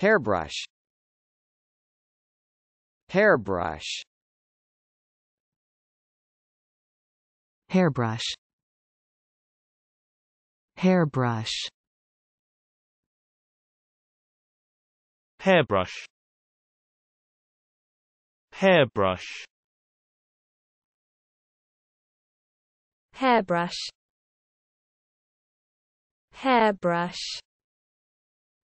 hairbrush hairbrush hairbrush hairbrush hairbrush hairbrush hairbrush hairbrush